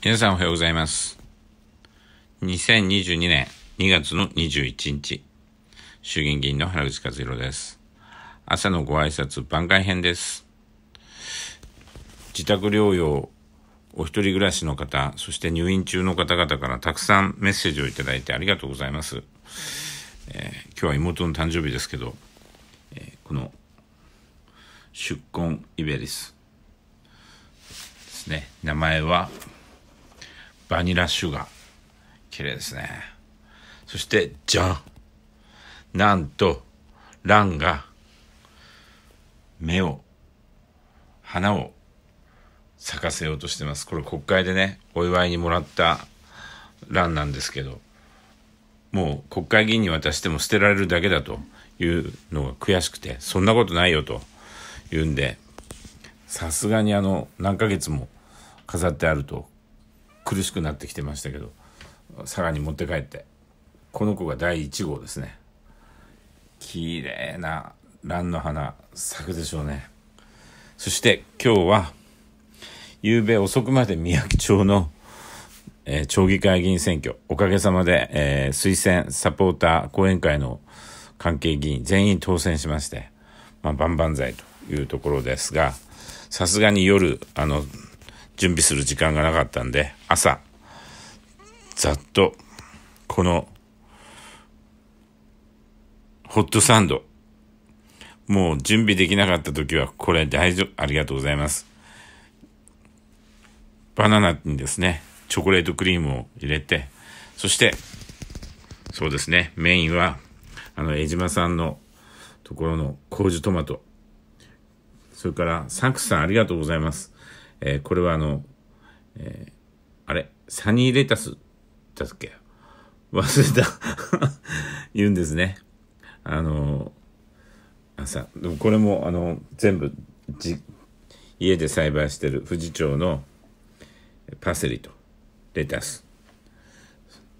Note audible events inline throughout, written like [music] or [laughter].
皆さんおはようございます。2022年2月の21日、衆議院議員の原口和弘です。朝のご挨拶番外編です。自宅療養、お一人暮らしの方、そして入院中の方々からたくさんメッセージをいただいてありがとうございます。えー、今日は妹の誕生日ですけど、えー、この、出婚イベリスですね、名前は、バニラシュガー。綺麗ですね。そして、じゃんなんと、ランが、目を、花を咲かせようとしてます。これ国会でね、お祝いにもらったランなんですけど、もう国会議員に渡しても捨てられるだけだというのが悔しくて、そんなことないよと言うんで、さすがにあの、何ヶ月も飾ってあると苦しくなってきてましたけど佐賀に持って帰ってこの子が第1号ですね綺麗な蘭の花咲くでしょうねそして今日は昨夜遅くまで宮城町の、えー、町議会議員選挙おかげさまで、えー、推薦サポーター後援会の関係議員全員当選しまして、まあ、万々歳というところですがさすがに夜あの準備する時間がなかったんで、朝、ざっと、この、ホットサンド。もう準備できなかった時は、これ大丈夫、ありがとうございます。バナナにですね、チョコレートクリームを入れて、そして、そうですね、メインは、あの、江島さんのところの麹トマト。それから、サクさんありがとうございます。えー、これはあの、えー、あれサニーレタスだっけ忘れた [laughs] 言うんですね。あのー、朝、これもあの、全部じ、家で栽培してる富士町のパセリとレタス。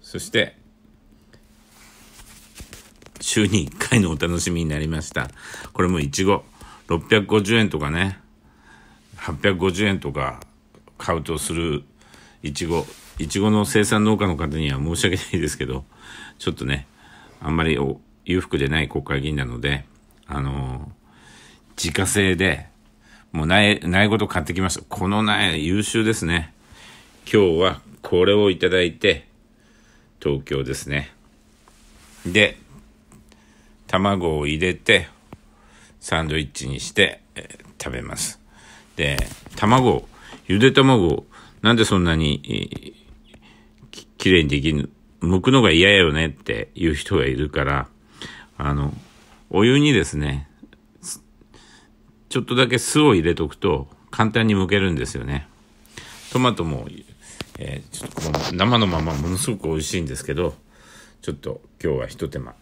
そして、週に1回のお楽しみになりました。これもいちご。650円とかね。850円とか買うとするいちごいちごの生産農家の方には申し訳ないですけどちょっとねあんまり裕福でない国会議員なのであのー、自家製でもう苗苗ごと買ってきましたこの苗優秀ですね今日はこれをいただいて東京ですねで卵を入れてサンドイッチにして、えー、食べます、卵、ゆで卵、なんでそんなに、ききれいにできる、剥くのが嫌やよねっていう人がいるから、あの、お湯にですね、ちょっとだけ酢を入れとくと簡単に剥けるんですよね。トマトも、えー、ちょっとこの生のままものすごく美味しいんですけど、ちょっと今日は一手間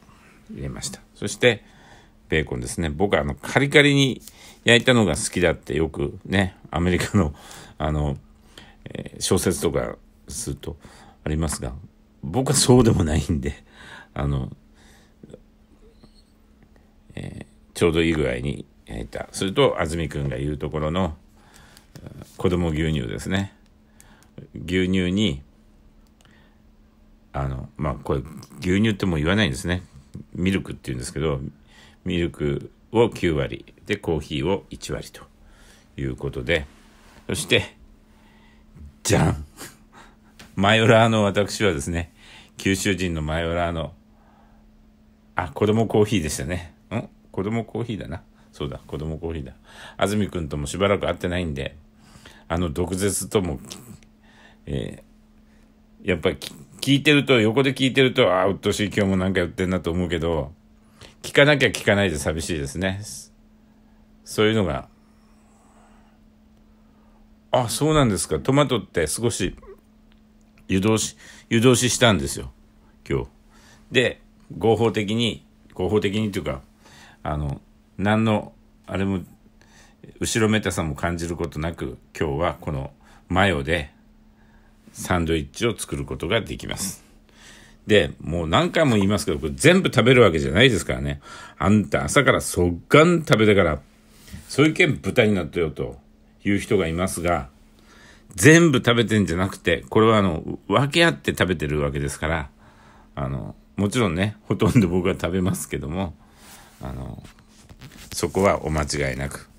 入れました。そして、ベーコンですね。僕はあの、カリカリに焼いたのが好きだってよくね、アメリカの、[laughs] あの、えー、小説とかするとありますが、僕はそうでもないんで、[laughs] あの、えー、ちょうどいい具合に焼いた。それと、安住くんが言うところの、子供牛乳ですね。牛乳に、あの、まあ、これ、牛乳ってもう言わないんですね。ミルクって言うんですけど、ミルクを9割、で、コーヒーを1割ということで、そして、じゃん [laughs] マヨラーの私はですね、九州人のマヨラーの、あ、子供コーヒーでしたね。ん子供コーヒーだな。そうだ、子供コーヒーだ。安住くんともしばらく会ってないんで、あの、毒舌とも、えー、やっぱり聞いてると、横で聞いてると、ああ、うっとうしい今日もなんかやってんなと思うけど、聞かなきゃ聞かないで寂しいですね。そういうのが、あ、そうなんですか。トマトって少し湯通し、湯通ししたんですよ。今日。で、合法的に、合法的にというか、あの、何の、あれも、後ろめたさも感じることなく、今日はこのマヨでサンドイッチを作ることができます。で、もう何回も言いますけど、これ全部食べるわけじゃないですからね。あんた朝から即乾食べてから、そういう件豚になったよという人がいますが、全部食べてんじゃなくて、これはあの、分け合って食べてるわけですから、あの、もちろんね、ほとんど僕は食べますけども、あの、そこはお間違いなく。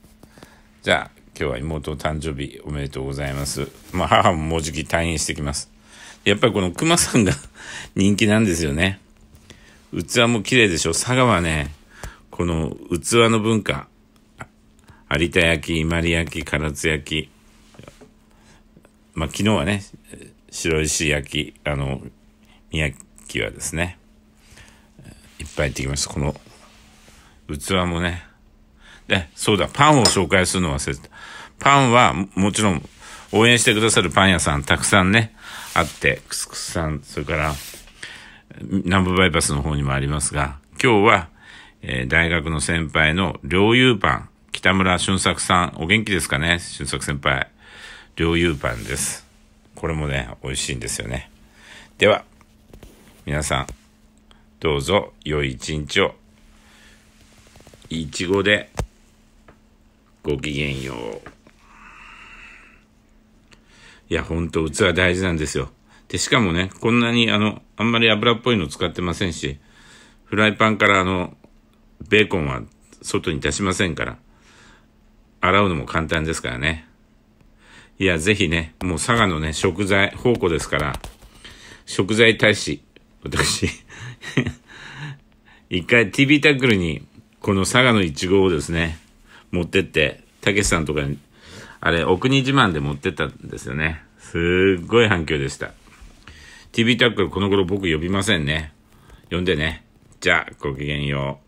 じゃあ、今日は妹誕生日おめでとうございます。まあ、母ももうじき退院してきます。やっぱりこの熊さんが [laughs] 人気なんですよね。器も綺麗でしょ。佐賀はね、この器の文化、有田焼き、伊万里焼き、唐津焼き、まあ昨日はね、白石焼き、あの、宮城はですね、いっぱい行ってきました。この器もね、で、そうだ、パンを紹介するの忘れてた。パンはもちろん応援してくださるパン屋さんたくさんね、あって、クスクスさん、それから、南部バイパスの方にもありますが、今日は、えー、大学の先輩の良友パン、北村俊作さん、お元気ですかね俊作先輩。良友パンです。これもね、美味しいんですよね。では、皆さん、どうぞ良い一日を。いちごで、ごきげんよう。いや、ほんと器大事なんですよ。で、しかもね、こんなにあの、あんまり油っぽいの使ってませんし、フライパンからあの、ベーコンは外に出しませんから、洗うのも簡単ですからね。いや、ぜひね、もう佐賀のね、食材、宝庫ですから、食材大使、私 [laughs] 一回 TV タックルに、この佐賀のイチゴをですね、持ってって、たけしさんとかにあれ、お国自慢で持ってったんですよね。すっごい反響でした。TV タックルこの頃僕呼びませんね。呼んでね。じゃあ、ごきげんよう。